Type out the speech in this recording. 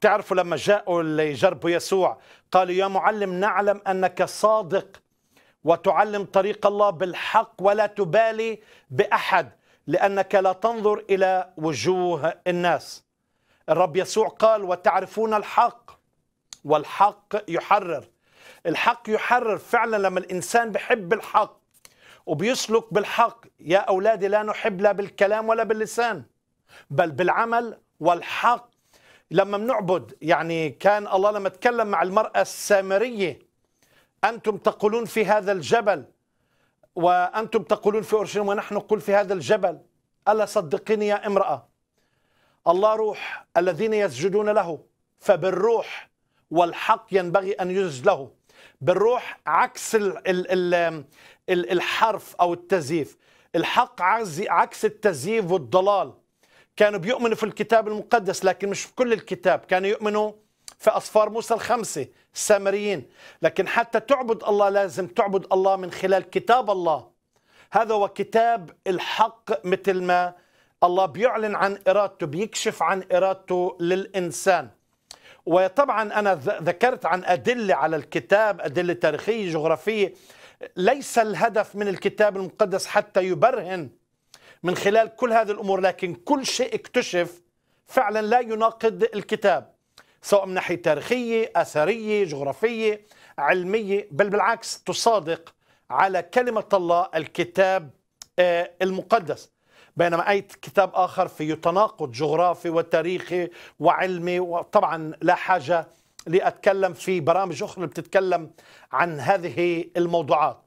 تعرفوا لما جاءوا ليجربوا يسوع قالوا يا معلم نعلم أنك صادق وتعلم طريق الله بالحق ولا تبالي بأحد لأنك لا تنظر إلى وجوه الناس الرب يسوع قال وتعرفون الحق والحق يحرر الحق يحرر فعلا لما الإنسان بحب الحق وبيسلك بالحق يا أولادي لا نحب لا بالكلام ولا باللسان بل بالعمل والحق لما بنعبد يعني كان الله لما تكلم مع المرأة السامرية أنتم تقولون في هذا الجبل وأنتم تقولون في أورشليم ونحن نقول في هذا الجبل ألا صدقيني يا امرأة الله روح الذين يسجدون له فبالروح والحق ينبغي أن يسجد له بالروح عكس الـ الـ الـ الحرف أو التزييف الحق عكس التزييف والضلال كانوا بيؤمنوا في الكتاب المقدس لكن مش في كل الكتاب كانوا يؤمنوا في أصفار موسى الخمسة السامريين لكن حتى تعبد الله لازم تعبد الله من خلال كتاب الله هذا هو كتاب الحق مثل ما الله بيعلن عن إرادته بيكشف عن إرادته للإنسان وطبعا أنا ذكرت عن أدلة على الكتاب أدلة تاريخية جغرافية ليس الهدف من الكتاب المقدس حتى يبرهن من خلال كل هذه الأمور لكن كل شيء اكتشف فعلا لا يناقض الكتاب سواء من ناحية تاريخية أثرية جغرافية علمية بل بالعكس تصادق على كلمة الله الكتاب آه، المقدس بينما أي كتاب آخر فيه تناقض جغرافي وتاريخي وعلمي وطبعا لا حاجة لأتكلم في برامج أخرى بتتكلم عن هذه الموضوعات